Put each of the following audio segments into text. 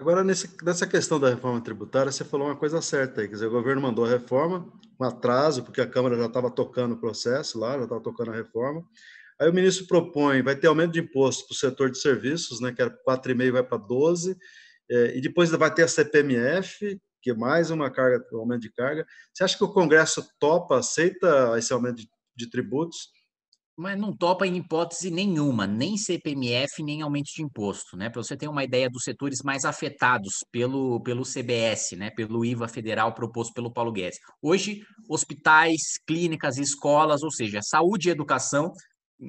Agora, nesse, nessa questão da reforma tributária, você falou uma coisa certa aí. Quer dizer, o governo mandou a reforma, um atraso, porque a Câmara já estava tocando o processo lá, já estava tocando a reforma. Aí o ministro propõe, vai ter aumento de imposto para o setor de serviços, né, que era 4,5 vai para 12, eh, e depois vai ter a CPMF, que é mais uma carga, um aumento de carga. Você acha que o Congresso topa, aceita esse aumento de, de tributos? mas não topa em hipótese nenhuma, nem CPMF, nem aumento de imposto, né? Para você ter uma ideia dos setores mais afetados pelo, pelo CBS, né? Pelo IVA federal proposto pelo Paulo Guedes. Hoje, hospitais, clínicas, escolas, ou seja, saúde e educação,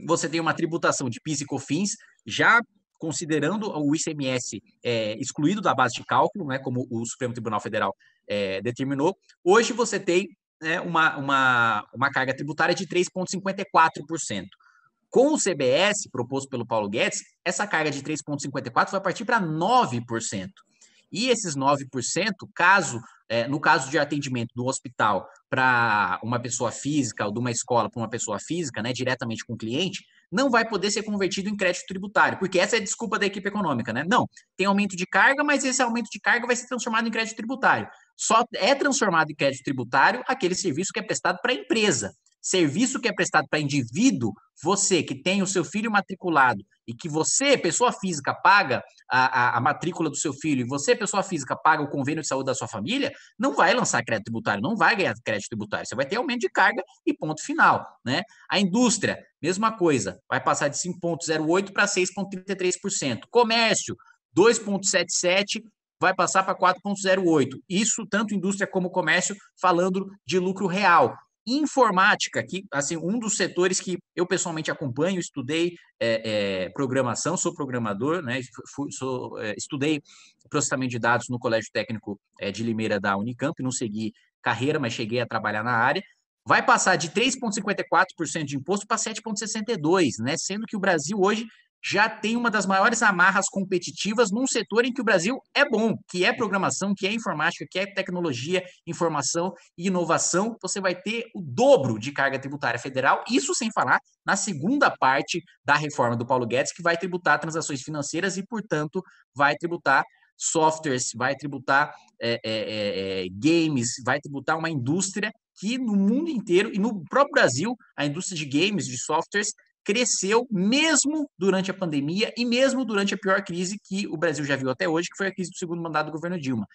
você tem uma tributação de PIS e COFINS já considerando o ICMS é, excluído da base de cálculo, né, como o Supremo Tribunal Federal é, determinou, hoje você tem né, uma, uma, uma carga tributária de 3,54%. Com o CBS proposto pelo Paulo Guedes, essa carga de 3,54% vai partir para 9%. E esses 9%, caso, é, no caso de atendimento do hospital para uma pessoa física ou de uma escola para uma pessoa física, né, diretamente com o cliente, não vai poder ser convertido em crédito tributário, porque essa é a desculpa da equipe econômica, né? Não, tem aumento de carga, mas esse aumento de carga vai ser transformado em crédito tributário. Só é transformado em crédito tributário aquele serviço que é prestado para a empresa. Serviço que é prestado para indivíduo, você que tem o seu filho matriculado e que você, pessoa física, paga a, a, a, matrícula do seu filho e você, pessoa física, paga o convênio de saúde da sua família, não vai lançar crédito tributário, não vai ganhar crédito tributário. Você vai ter aumento de carga e ponto final. Né? A indústria, mesma coisa, vai passar de 5,08% para 6,33%. Comércio, 2,77% vai passar para 4,08. Isso tanto indústria como comércio falando de lucro real. Informática, que assim um dos setores que eu pessoalmente acompanho, estudei é, é, programação, sou programador, né? Fui, sou, é, estudei processamento de dados no Colégio Técnico é, de Limeira da Unicamp, não segui carreira, mas cheguei a trabalhar na área vai passar de 3,54% de imposto para 7,62%, né? Sendo que o Brasil hoje já tem uma das maiores amarras competitivas num setor em que o Brasil é bom, que é programação, que é informática, que é tecnologia, informação e inovação. Você vai ter o dobro de carga tributária federal, isso sem falar na segunda parte da reforma do Paulo Guedes, que vai tributar transações financeiras e, portanto, vai tributar softwares, vai tributar é, é, é, é games, vai tributar uma indústria que no mundo inteiro e no próprio Brasil, a indústria de games, de softwares, cresceu mesmo durante a pandemia e mesmo durante a pior crise que o Brasil já viu até hoje, que foi a crise do segundo mandato do governo Dilma.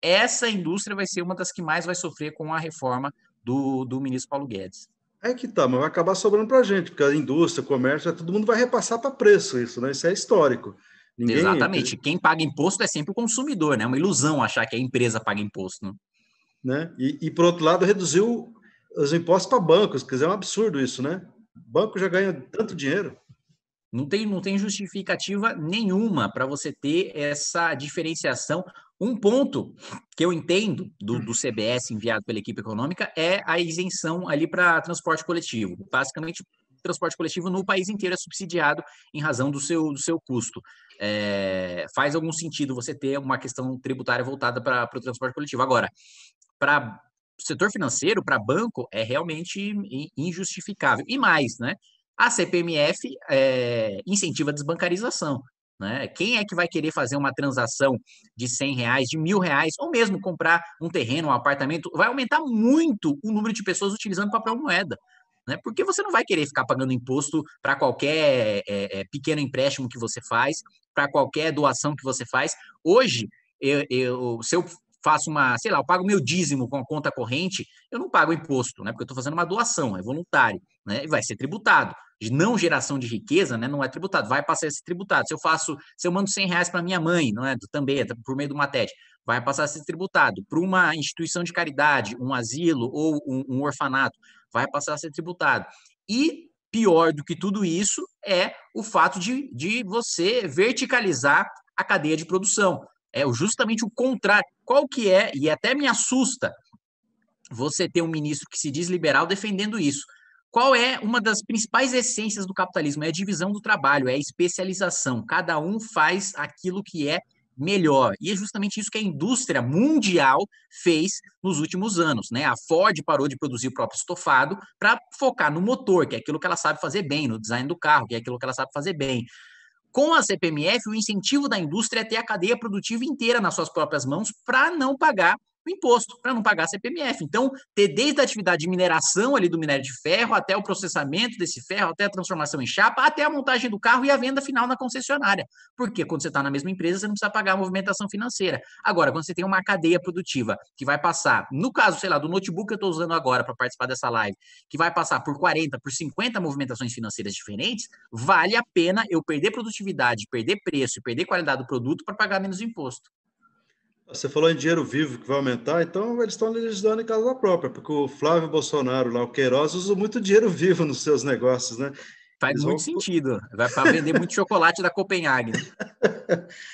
Essa indústria vai ser uma das que mais vai sofrer com a reforma do, do ministro Paulo Guedes. É que tá, mas vai acabar sobrando para a gente, porque a indústria, o comércio, é, todo mundo vai repassar para preço isso, né? Isso é histórico. Ninguém... Exatamente. Quem paga imposto é sempre o consumidor, né? É uma ilusão achar que a empresa paga imposto. Né? né? E, e por outro lado, reduziu os impostos para bancos, quer dizer, é um absurdo isso, né? banco já ganha tanto dinheiro. Não tem, não tem justificativa nenhuma para você ter essa diferenciação. Um ponto que eu entendo do, do CBS enviado pela equipe econômica é a isenção ali para transporte coletivo. Basicamente, transporte coletivo no país inteiro é subsidiado em razão do seu, do seu custo. É, faz algum sentido você ter uma questão tributária voltada para o transporte coletivo. Agora, para setor financeiro, para banco, é realmente injustificável. E mais, né? A CPMF é, eh, incentiva a desbancarização. Né? Quem é que vai querer fazer uma transação de 100 reais, de mil reais, ou mesmo comprar um terreno, um apartamento? Vai aumentar muito o número de pessoas utilizando papel moeda. Né? Porque você não vai querer ficar pagando imposto para qualquer é, é, pequeno empréstimo que você faz, para qualquer doação que você faz. Hoje, eu, eu, se eu faço uma, sei lá, eu pago meu dízimo com a conta corrente, eu não pago imposto, né? Porque eu estou fazendo uma doação, é voluntário, né? E vai ser tributado. De não geração de riqueza, né? Não é tributado, vai passar a ser tributado. Se eu faço, se eu mando 100 reais para minha mãe, não é? Também, é por meio de uma TED vai passar a ser tributado. Para uma instituição de caridade, um asilo ou um, um orfanato, vai passar a ser tributado. E pior do que tudo isso é o fato de, de você verticalizar a cadeia de produção é justamente o contrário. Qual que é, e até me assusta, você ter um ministro que se diz liberal defendendo isso. Qual é uma das principais essências do capitalismo? É a divisão do trabalho, é a especialização. Cada um faz aquilo que é melhor. E é justamente isso que a indústria mundial fez nos últimos anos. Né? A Ford parou de produzir o próprio estofado para focar no motor, que é aquilo que ela sabe fazer bem, no design do carro, que é aquilo que ela sabe fazer bem com a CPMF, o incentivo da indústria é ter a cadeia produtiva inteira nas suas próprias mãos para não pagar o imposto para não pagar CPMF. Então, ter desde a atividade de mineração ali do minério de ferro até o processamento desse ferro, até a transformação em chapa, até a montagem do carro e a venda final na concessionária. Porque quando você está na mesma empresa, você não precisa pagar a movimentação financeira. Agora, quando você tem uma cadeia produtiva que vai passar, no caso, sei lá, do notebook que eu estou usando agora para participar dessa live, que vai passar por 40, por 50 movimentações financeiras diferentes, vale a pena eu perder produtividade, perder preço e perder qualidade do produto para pagar menos imposto. Você falou em dinheiro vivo que vai aumentar, então eles estão legislando em casa própria, porque o Flávio Bolsonaro, lá o Queiroz, usa muito dinheiro vivo nos seus negócios, né? Faz eles muito vão... sentido. Vai para vender muito chocolate da Copenhague.